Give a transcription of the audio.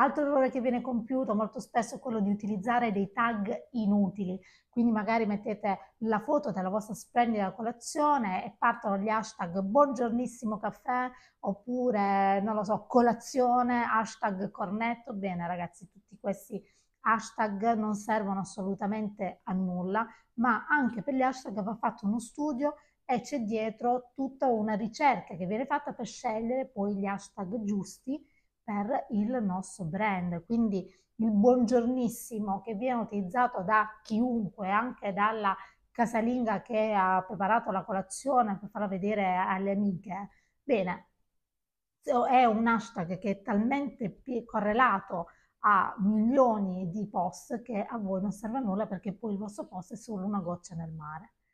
Altro errore che viene compiuto molto spesso è quello di utilizzare dei tag inutili, quindi magari mettete la foto della vostra splendida colazione e partono gli hashtag buongiornissimo caffè oppure, non lo so, colazione, hashtag cornetto. Bene ragazzi, tutti questi hashtag non servono assolutamente a nulla, ma anche per gli hashtag va fatto uno studio e c'è dietro tutta una ricerca che viene fatta per scegliere poi gli hashtag giusti per il nostro brand. Quindi il buongiornissimo che viene utilizzato da chiunque, anche dalla casalinga che ha preparato la colazione per farla vedere alle amiche. Bene, è un hashtag che è talmente correlato a milioni di post che a voi non serve a nulla perché poi il vostro post è solo una goccia nel mare.